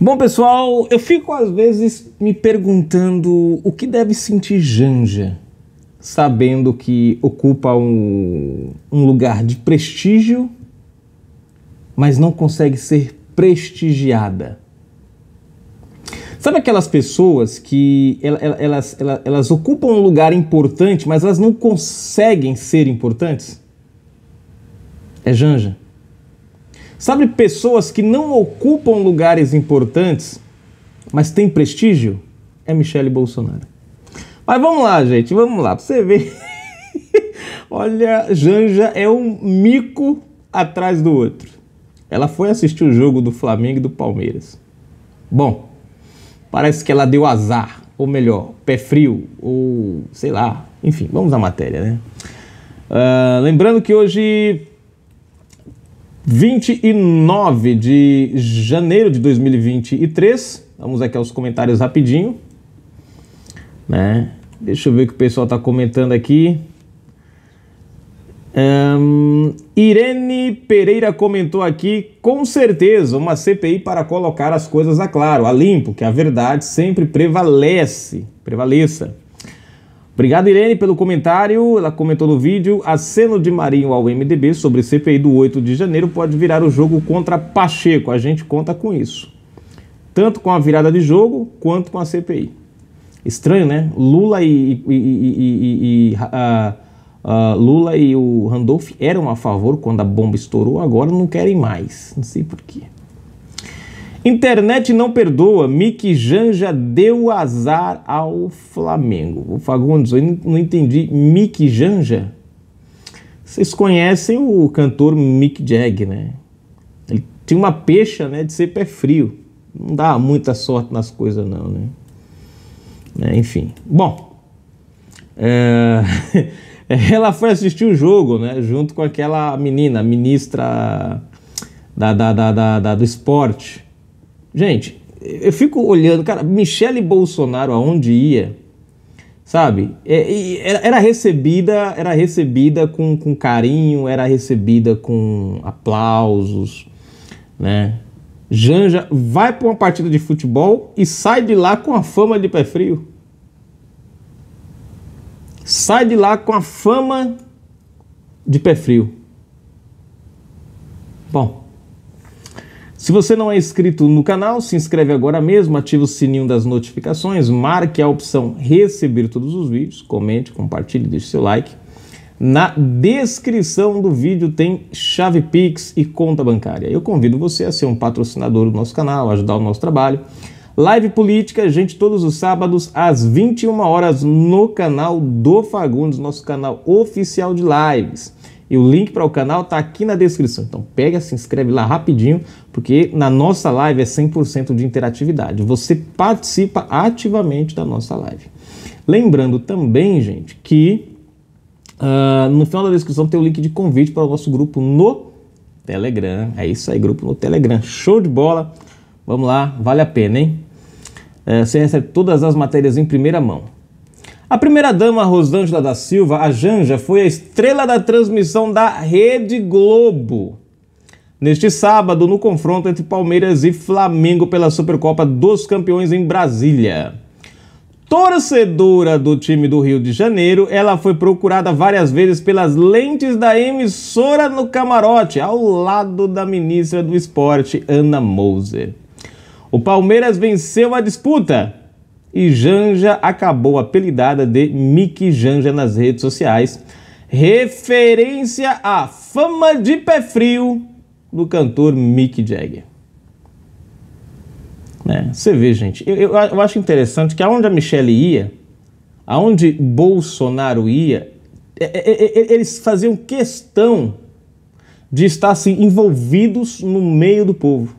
Bom, pessoal, eu fico às vezes me perguntando o que deve sentir Janja, sabendo que ocupa um, um lugar de prestígio, mas não consegue ser prestigiada. Sabe aquelas pessoas que elas, elas, elas, elas ocupam um lugar importante, mas elas não conseguem ser importantes? É Janja. Sabe pessoas que não ocupam lugares importantes, mas têm prestígio? É Michele Bolsonaro. Mas vamos lá, gente, vamos lá, pra você ver. Olha, Janja é um mico atrás do outro. Ela foi assistir o jogo do Flamengo e do Palmeiras. Bom, parece que ela deu azar, ou melhor, pé frio, ou sei lá. Enfim, vamos à matéria, né? Uh, lembrando que hoje 29 de janeiro de 2023. Vamos aqui aos comentários rapidinho. Né? Deixa eu ver o que o pessoal está comentando aqui. Um, Irene Pereira comentou aqui, com certeza, uma CPI para colocar as coisas a claro, a limpo, que a verdade sempre prevalece, prevaleça. Obrigado, Irene, pelo comentário. Ela comentou no vídeo: aceno de Marinho ao MDB sobre CPI do 8 de janeiro pode virar o jogo contra Pacheco. A gente conta com isso. Tanto com a virada de jogo quanto com a CPI. Estranho, né? Lula e. e, e, e uh, uh, Lula e o Randolph eram a favor quando a bomba estourou, agora não querem mais. Não sei porquê. Internet não perdoa. Mick Janja deu azar ao Flamengo. O Fagundes, eu não entendi. Mick Janja? Vocês conhecem o cantor Mick Jagger, né? Ele tinha uma peixa né, de ser pé frio. Não dá muita sorte nas coisas, não, né? É, enfim. Bom. É... ela foi assistir o jogo, né? Junto com aquela menina, a ministra da, da, da, da do esporte Gente, eu fico olhando, cara, Michele Bolsonaro aonde ia, sabe? É, era recebida, era recebida com, com carinho, era recebida com aplausos, né? Janja vai para uma partida de futebol e sai de lá com a fama de pé frio. Sai de lá com a fama de pé frio. Bom, se você não é inscrito no canal, se inscreve agora mesmo, ativa o sininho das notificações, marque a opção receber todos os vídeos, comente, compartilhe, deixe seu like. Na descrição do vídeo tem chave Pix e conta bancária. Eu convido você a ser um patrocinador do nosso canal, ajudar o nosso trabalho. Live política, gente, todos os sábados às 21 horas no canal do Fagundes, nosso canal oficial de lives. E o link para o canal está aqui na descrição. Então pega, se inscreve lá rapidinho, porque na nossa live é 100% de interatividade. Você participa ativamente da nossa live. Lembrando também, gente, que uh, no final da descrição tem o link de convite para o nosso grupo no Telegram. É isso aí, grupo no Telegram. Show de bola! Vamos lá, vale a pena, hein? Uh, eh, você recebe todas as matérias em primeira mão a primeira-dama Rosângela da Silva, a Janja, foi a estrela da transmissão da Rede Globo. Neste sábado, no confronto entre Palmeiras e Flamengo pela Supercopa dos Campeões em Brasília. Torcedora do time do Rio de Janeiro, ela foi procurada várias vezes pelas lentes da emissora no camarote, ao lado da ministra do Esporte, Ana Moser. O Palmeiras venceu a disputa, e Janja acabou apelidada de Mick Janja nas redes sociais, referência à fama de pé frio do cantor Mick Jagger. É, você vê, gente, eu, eu, eu acho interessante que aonde a Michelle ia, aonde Bolsonaro ia, é, é, é, é eles faziam questão de estar assim, envolvidos no meio do povo.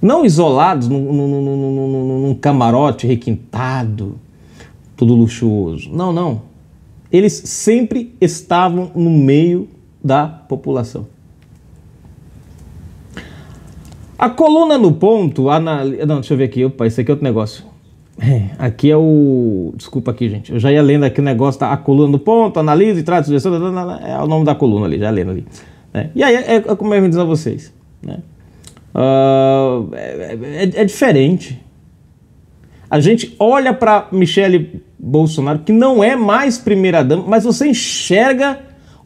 Não isolados num, num, num, num camarote requintado, tudo luxuoso. Não, não. Eles sempre estavam no meio da população. A coluna no ponto. Anal... Não, deixa eu ver aqui. Opa, esse aqui é outro negócio. É, aqui é o. Desculpa aqui, gente. Eu já ia lendo aqui o negócio da tá? coluna no ponto, analisa e traz sugestão. É o nome da coluna ali, já lendo ali. É. E aí é, é como eu ia dizer a vocês. Né? Uh, é, é, é, diferente. A gente olha para Michele Bolsonaro, que não é mais primeira-dama, mas você enxerga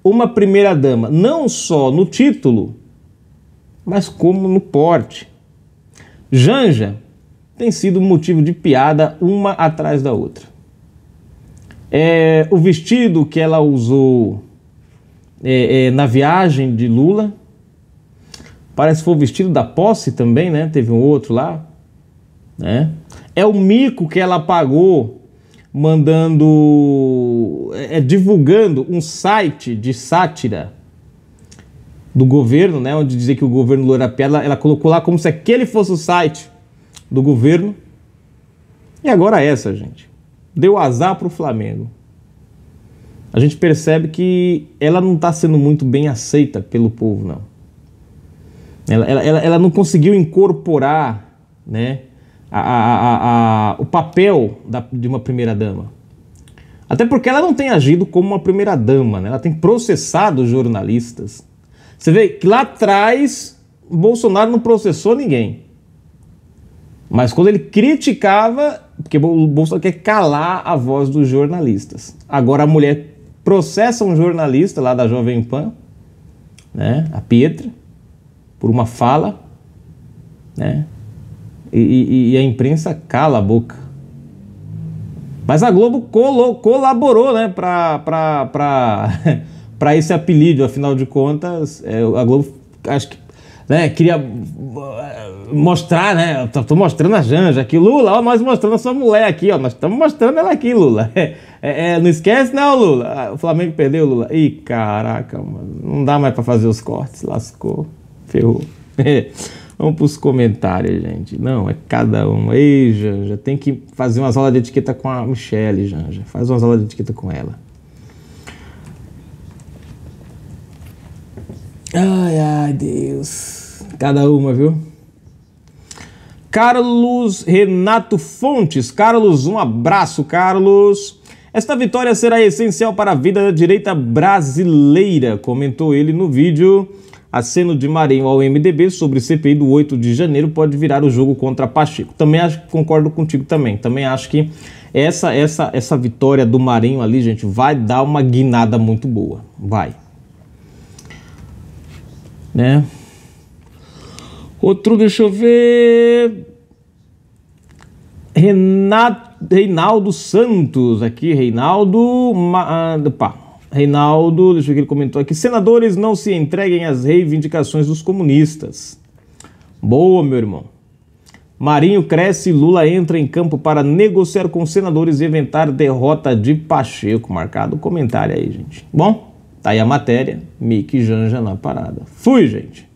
uma primeira-dama, não só no título, mas como no porte. Janja tem sido motivo de piada uma atrás da outra. É, o vestido que ela usou é, é, na viagem de Lula Parece que foi o vestido da posse também, né? Teve um outro lá, né? É o mico que ela pagou mandando, é, é divulgando um site de sátira do governo, né? Onde dizia que o governo Loura Piada, ela colocou lá como se aquele fosse o site do governo. E agora é essa, gente. Deu azar para o Flamengo. A gente percebe que ela não está sendo muito bem aceita pelo povo, não. Ela, ela, ela não conseguiu incorporar né, a, a, a, o papel da, de uma primeira-dama. Até porque ela não tem agido como uma primeira-dama, né? ela tem processado jornalistas. Você vê que lá atrás Bolsonaro não processou ninguém. Mas quando ele criticava, porque o Bolsonaro quer calar a voz dos jornalistas. Agora a mulher processa um jornalista lá da Jovem Pan, né, a Pietra, por uma fala, né? E, e, e a imprensa cala a boca. Mas a Globo colo, colaborou, né, para esse apelido. Afinal de contas, é, a Globo acho que né, queria eh, mostrar, né? Tô mostrando a Janja aqui, Lula, ó, nós mostrando a sua mulher aqui, ó. Nós estamos mostrando ela aqui, Lula. É, é, não esquece, não, Lula. Ah, o Flamengo perdeu, Lula. Ih, caraca, mano, não dá mais para fazer os cortes, lascou ferrou. Vamos para os comentários, gente. Não, é cada um. Ei, Janja, tem que fazer umas aulas de etiqueta com a Michelle, Janja. Faz umas aulas de etiqueta com ela. Ai, ai, Deus. Cada uma, viu? Carlos Renato Fontes. Carlos, um abraço, Carlos. Esta vitória será essencial para a vida da direita brasileira, comentou ele no vídeo Aceno de Marinho ao MDB sobre CPI do 8 de janeiro pode virar o jogo contra Pacheco. Também acho que concordo contigo também. Também acho que essa essa essa vitória do Marinho ali, gente, vai dar uma guinada muito boa. Vai. Né? Outro, deixa eu ver. Renato, Reinaldo Santos aqui, Reinaldo, ma, ah, pá, Reinaldo, deixa eu ver o que ele comentou aqui. Senadores não se entreguem às reivindicações dos comunistas. Boa, meu irmão. Marinho cresce, Lula entra em campo para negociar com senadores e eventar derrota de Pacheco. Marcado o comentário aí, gente. Bom, tá aí a matéria. Mick Janja na parada. Fui, gente.